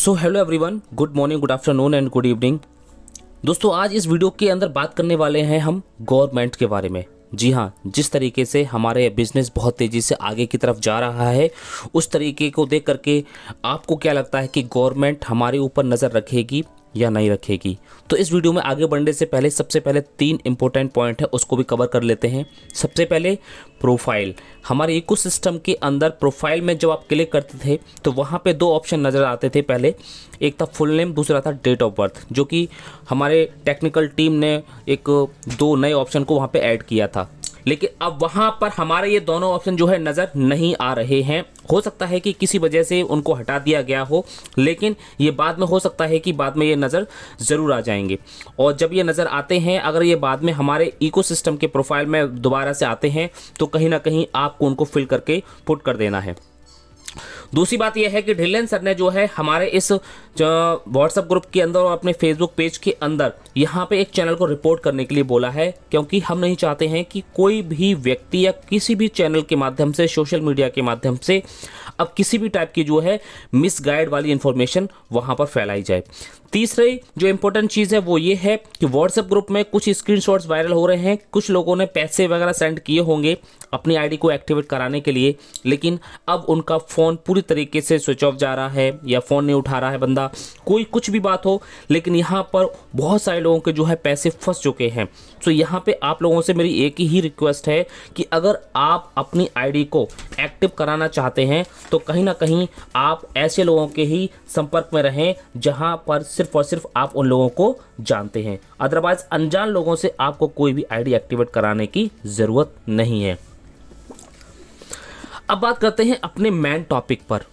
so hello everyone good morning good afternoon and good evening दोस्तों आज इस video के अंदर बात करने वाले हैं हम गवर्नमेंट के बारे में जी हाँ जिस तरीके से हमारे बिजनेस बहुत तेज़ी से आगे की तरफ जा रहा है उस तरीके को देख करके आपको क्या लगता है कि गवर्नमेंट हमारे ऊपर नज़र रखेगी या नहीं रखेगी तो इस वीडियो में आगे बढ़ने से पहले सबसे पहले तीन इंपॉर्टेंट पॉइंट है उसको भी कवर कर लेते हैं सबसे पहले प्रोफाइल हमारे इको के अंदर प्रोफाइल में जब आप क्लिक करते थे तो वहाँ पे दो ऑप्शन नज़र आते थे पहले एक था फुल नेम दूसरा था डेट ऑफ बर्थ जो कि हमारे टेक्निकल टीम ने एक दो नए ऑप्शन को वहाँ पर ऐड किया था लेकिन अब वहाँ पर हमारे ये दोनों ऑप्शन जो है नज़र नहीं आ रहे हैं हो सकता है कि किसी वजह से उनको हटा दिया गया हो लेकिन ये बाद में हो सकता है कि बाद में ये नज़र ज़रूर आ जाएंगे और जब ये नज़र आते हैं अगर ये बाद में हमारे इकोसिस्टम के प्रोफाइल में दोबारा से आते हैं तो कहीं ना कहीं आपको उनको फिल करके पुट कर देना है दूसरी बात यह है कि ढिल्लन सर ने जो है हमारे इस व्हाट्सएप ग्रुप के अंदर और अपने फेसबुक पेज के अंदर यहाँ पे एक चैनल को रिपोर्ट करने के लिए बोला है क्योंकि हम नहीं चाहते हैं कि कोई भी व्यक्ति या किसी भी चैनल के माध्यम से सोशल मीडिया के माध्यम से अब किसी भी टाइप की जो है मिसगाइड वाली इन्फॉर्मेशन वहाँ पर फैलाई जाए तीसरी जो इंपॉर्टेंट चीज़ है वो ये है कि व्हाट्सएप ग्रुप में कुछ स्क्रीनशॉट्स वायरल हो रहे हैं कुछ लोगों ने पैसे वगैरह सेंड किए होंगे अपनी आईडी को एक्टिवेट कराने के लिए लेकिन अब उनका फ़ोन पूरी तरीके से स्विच ऑफ जा रहा है या फ़ोन नहीं उठा रहा है बंदा कोई कुछ भी बात हो लेकिन यहाँ पर बहुत सारे लोगों के जो है पैसे फंस चुके हैं तो यहाँ पर आप लोगों से मेरी एक ही रिक्वेस्ट है कि अगर आप अपनी आई को एक्टिव कराना चाहते हैं तो कहीं ना कहीं आप ऐसे लोगों के ही संपर्क में रहें जहाँ पर सिर्फ और सिर्फ आप उन लोगों को जानते हैं अदरवाइज अनजान लोगों से आपको कोई भी आईडी एक्टिवेट कराने की ज़रूरत नहीं है अब बात करते हैं अपने मेन टॉपिक पर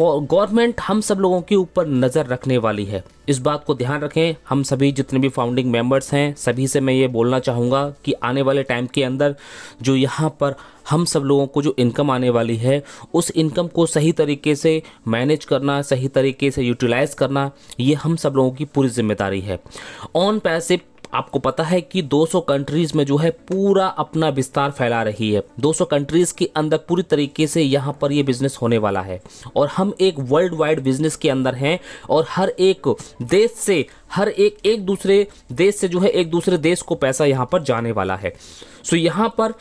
गवर्नमेंट हम सब लोगों के ऊपर नज़र रखने वाली है इस बात को ध्यान रखें हम सभी जितने भी फाउंडिंग मेंबर्स हैं सभी से मैं ये बोलना चाहूँगा कि आने वाले टाइम के अंदर जो यहाँ पर हम सब लोगों को जो इनकम आने वाली है उस इनकम को सही तरीके से मैनेज करना सही तरीके से यूटिलाइज़ करना ये हम सब लोगों की पूरी जिम्मेदारी है ऑन पैसिव आपको पता है कि 200 कंट्रीज में जो है पूरा अपना विस्तार फैला रही है 200 कंट्रीज के अंदर पूरी तरीके से यहाँ पर ये बिजनेस होने वाला है और हम एक वर्ल्ड वाइड बिजनेस के अंदर हैं और हर एक देश से हर एक एक दूसरे देश से जो है एक दूसरे देश को पैसा यहाँ पर जाने वाला है सो यहाँ पर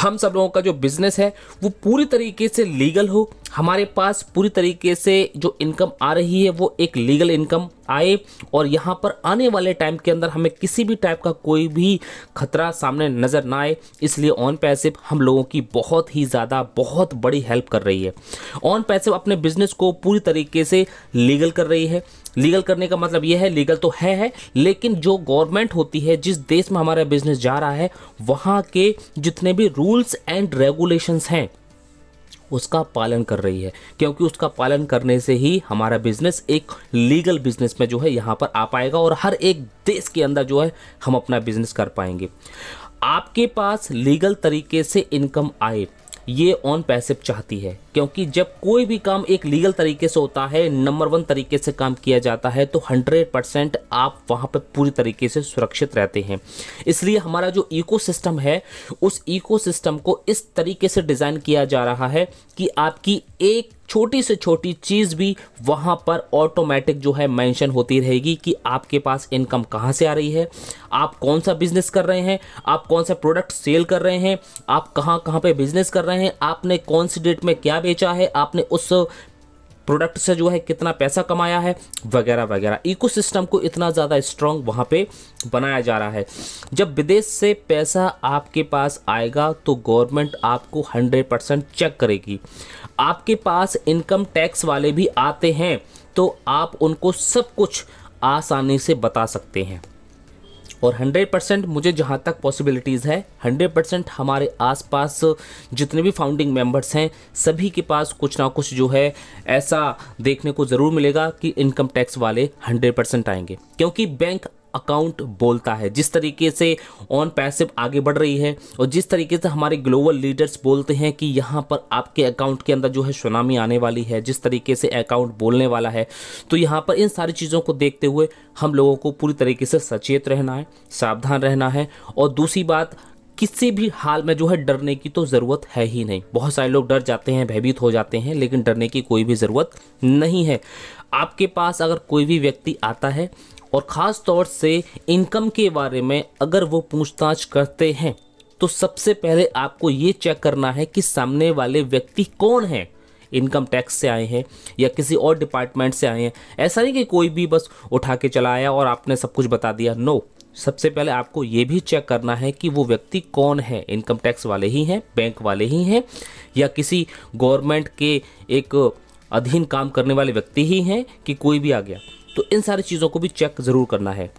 हम सब लोगों का जो बिजनेस है वो पूरी तरीके से लीगल हो हमारे पास पूरी तरीके से जो इनकम आ रही है वो एक लीगल इनकम आए और यहाँ पर आने वाले टाइम के अंदर हमें किसी भी टाइप का कोई भी खतरा सामने नज़र ना आए इसलिए ऑन पैसिव हम लोगों की बहुत ही ज़्यादा बहुत बड़ी हेल्प कर रही है ऑन पैसिव अपने बिजनेस को पूरी तरीके से लीगल कर रही है लीगल करने का मतलब यह है लीगल तो है है लेकिन जो गवर्नमेंट होती है जिस देश में हमारा बिजनेस जा रहा है वहाँ के जितने भी रूल्स एंड रेगुलेशंस हैं उसका पालन कर रही है क्योंकि उसका पालन करने से ही हमारा बिजनेस एक लीगल बिजनेस में जो है यहाँ पर आ पाएगा और हर एक देश के अंदर जो है हम अपना बिजनेस कर पाएंगे आपके पास लीगल तरीके से इनकम आए ये ऑन पैसिव चाहती है क्योंकि जब कोई भी काम एक लीगल तरीके से होता है नंबर वन तरीके से काम किया जाता है तो हंड्रेड परसेंट आप वहाँ पर पूरी तरीके से सुरक्षित रहते हैं इसलिए हमारा जो इकोसिस्टम है उस इकोसिस्टम को इस तरीके से डिज़ाइन किया जा रहा है कि आपकी एक छोटी से छोटी चीज़ भी वहाँ पर ऑटोमेटिक जो है मेंशन होती रहेगी कि आपके पास इनकम कहाँ से आ रही है आप कौन सा बिज़नेस कर रहे हैं आप कौन सा प्रोडक्ट सेल कर रहे हैं आप कहाँ कहाँ पे बिज़नेस कर रहे हैं आपने कौन सी डेट में क्या बेचा है आपने उस प्रोडक्ट से जो है कितना पैसा कमाया है वगैरह वगैरह इकोसिस्टम को इतना ज़्यादा स्ट्रॉन्ग वहाँ पे बनाया जा रहा है जब विदेश से पैसा आपके पास आएगा तो गवर्नमेंट आपको 100 परसेंट चेक करेगी आपके पास इनकम टैक्स वाले भी आते हैं तो आप उनको सब कुछ आसानी से बता सकते हैं और 100 परसेंट मुझे जहाँ तक पॉसिबिलिटीज़ है 100 परसेंट हमारे आसपास जितने भी फाउंडिंग मेंबर्स हैं सभी के पास कुछ ना कुछ जो है ऐसा देखने को ज़रूर मिलेगा कि इनकम टैक्स वाले 100 परसेंट आएंगे क्योंकि बैंक अकाउंट बोलता है जिस तरीके से ऑन पैसिव आगे बढ़ रही है और जिस तरीके से हमारे ग्लोबल लीडर्स बोलते हैं कि यहाँ पर आपके अकाउंट के अंदर जो है सुनामी आने वाली है जिस तरीके से अकाउंट बोलने वाला है तो यहाँ पर इन सारी चीज़ों को देखते हुए हम लोगों को पूरी तरीके से सचेत रहना है सावधान रहना है और दूसरी बात किसी भी हाल में जो है डरने की तो ज़रूरत है ही नहीं बहुत सारे लोग डर जाते हैं भयभीत हो जाते हैं लेकिन डरने की कोई भी ज़रूरत नहीं है आपके पास अगर कोई भी व्यक्ति आता है और ख़ास तौर से इनकम के बारे में अगर वो पूछताछ करते हैं तो सबसे पहले आपको ये चेक करना है कि सामने वाले व्यक्ति कौन है इनकम टैक्स से आए हैं या किसी और डिपार्टमेंट से आए हैं ऐसा नहीं कि कोई भी बस उठा के चला आया और आपने सब कुछ बता दिया नो सबसे पहले आपको ये भी चेक करना है कि वो व्यक्ति कौन है इनकम टैक्स वाले ही हैं बैंक वाले ही हैं या किसी गवर्नमेंट के एक अधीन काम करने वाले व्यक्ति ही हैं कि कोई भी आ गया तो इन सारी चीज़ों को भी चेक ज़रूर करना है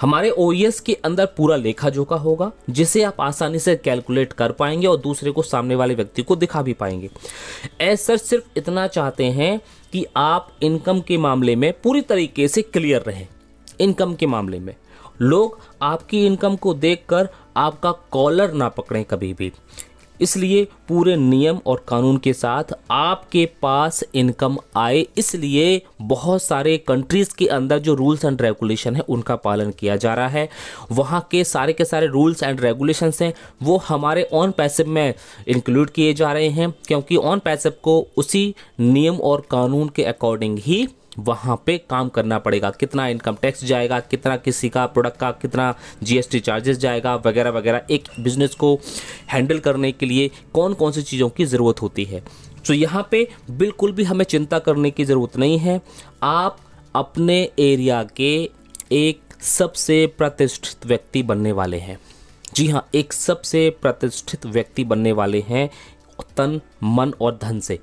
हमारे ओ e के अंदर पूरा लेखा जोखा होगा जिसे आप आसानी से कैलकुलेट कर पाएंगे और दूसरे को सामने वाले व्यक्ति को दिखा भी पाएंगे ऐसा सिर्फ इतना चाहते हैं कि आप इनकम के मामले में पूरी तरीके से क्लियर रहें इनकम के मामले में लोग आपकी इनकम को देखकर आपका कॉलर ना पकड़ें कभी भी इसलिए पूरे नियम और कानून के साथ आपके पास इनकम आए इसलिए बहुत सारे कंट्रीज़ के अंदर जो रूल्स एंड रेगुलेशन है उनका पालन किया जा रहा है वहाँ के सारे के सारे रूल्स एंड रेगुलेशंस हैं वो हमारे ऑन पैसिव में इंक्लूड किए जा रहे हैं क्योंकि ऑन पैसिव को उसी नियम और कानून के अकॉर्डिंग ही वहाँ पे काम करना पड़ेगा कितना इनकम टैक्स जाएगा कितना किसी का प्रोडक्ट का कितना जीएसटी चार्जेस जाएगा वगैरह वगैरह एक बिज़नेस को हैंडल करने के लिए कौन कौन सी चीज़ों की ज़रूरत होती है तो यहाँ पे बिल्कुल भी हमें चिंता करने की ज़रूरत नहीं है आप अपने एरिया के एक सबसे प्रतिष्ठित व्यक्ति बनने वाले हैं जी हाँ एक सबसे प्रतिष्ठित व्यक्ति बनने वाले हैं तन मन और धन से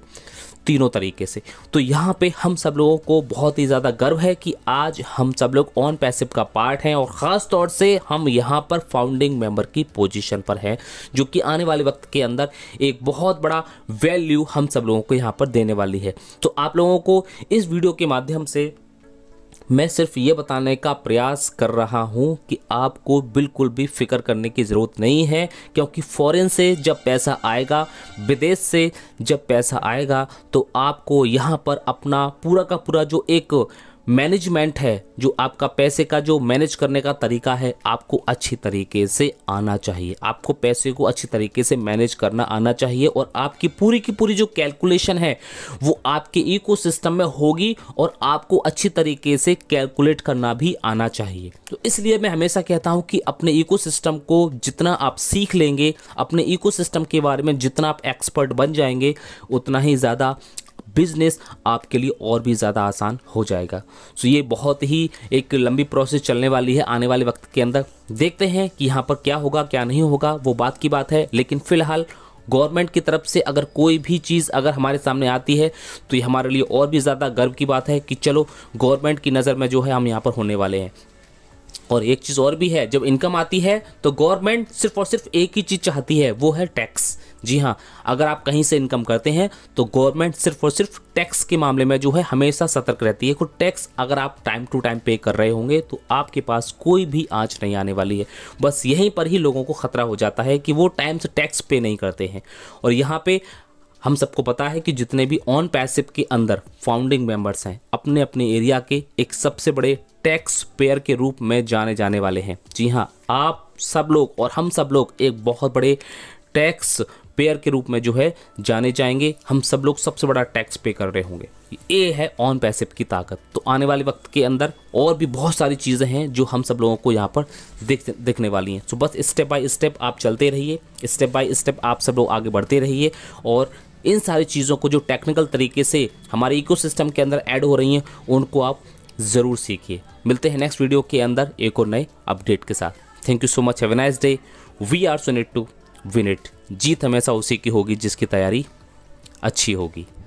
तीनों तरीके से तो यहाँ पे हम सब लोगों को बहुत ही ज़्यादा गर्व है कि आज हम सब लोग ऑन पैसिव का पार्ट हैं और ख़ास तौर से हम यहाँ पर फाउंडिंग मेंबर की पोजीशन पर हैं जो कि आने वाले वक्त के अंदर एक बहुत बड़ा वैल्यू हम सब लोगों को यहाँ पर देने वाली है तो आप लोगों को इस वीडियो के माध्यम से मैं सिर्फ ये बताने का प्रयास कर रहा हूँ कि आपको बिल्कुल भी फिक्र करने की ज़रूरत नहीं है क्योंकि फ़ॉरेन से जब पैसा आएगा विदेश से जब पैसा आएगा तो आपको यहाँ पर अपना पूरा का पूरा जो एक मैनेजमेंट है जो आपका पैसे का जो मैनेज करने का तरीका है आपको अच्छी तरीके से आना चाहिए आपको पैसे को अच्छी तरीके से मैनेज करना आना चाहिए और आपकी पूरी की पूरी जो कैलकुलेशन है वो आपके इकोसिस्टम में होगी और आपको अच्छी तरीके से कैलकुलेट करना भी आना चाहिए तो इसलिए मैं हमेशा कहता हूँ कि अपने इको को जितना आप सीख लेंगे अपने इको के बारे में जितना आप एक्सपर्ट बन जाएंगे उतना ही ज़्यादा बिज़नेस आपके लिए और भी ज़्यादा आसान हो जाएगा सो तो ये बहुत ही एक लंबी प्रोसेस चलने वाली है आने वाले वक्त के अंदर देखते हैं कि यहाँ पर क्या होगा क्या नहीं होगा वो बात की बात है लेकिन फ़िलहाल गवर्नमेंट की तरफ से अगर कोई भी चीज़ अगर हमारे सामने आती है तो ये हमारे लिए और भी ज़्यादा गर्व की बात है कि चलो गवर्नमेंट की नज़र में जो है हम यहाँ पर होने वाले हैं और एक चीज़ और भी है जब इनकम आती है तो गवर्नमेंट सिर्फ और सिर्फ एक ही चीज़ चाहती है वो है टैक्स जी हाँ अगर आप कहीं से इनकम करते हैं तो गवर्नमेंट सिर्फ और सिर्फ टैक्स के मामले में जो है हमेशा सतर्क रहती है कि टैक्स अगर आप टाइम टू टाइम पे कर रहे होंगे तो आपके पास कोई भी आँच नहीं आने वाली है बस यहीं पर ही लोगों को ख़तरा हो जाता है कि वो टाइम से टैक्स पे नहीं करते हैं और यहाँ पे हम सबको पता है कि जितने भी ऑन पैसिव के अंदर फाउंडिंग मेंबर्स हैं अपने अपने एरिया के एक सबसे बड़े टैक्स पेयर के रूप में जाने जाने वाले हैं जी हाँ आप सब लोग और हम सब लोग एक बहुत बड़े टैक्स पेयर के रूप में जो है जाने जाएंगे हम सब लोग सबसे बड़ा टैक्स पे कर रहे होंगे ये है ऑन पैसिव की ताकत तो आने वाले वक्त के अंदर और भी बहुत सारी चीज़ें हैं जो हम सब लोगों को यहाँ पर देख दिखने वाली हैं तो बस स्टेप बाय स्टेप आप चलते रहिए स्टेप बाय स्टेप आप सब लोग आगे बढ़ते रहिए और इन सारी चीज़ों को जो टेक्निकल तरीके से हमारे इकोसिस्टम के अंदर ऐड हो रही हैं उनको आप ज़रूर सीखिए मिलते हैं नेक्स्ट वीडियो के अंदर एक और नए अपडेट के साथ thank you so much have nice day we are सुनेट टू विनेट जीत हमेशा उसी की होगी जिसकी तैयारी अच्छी होगी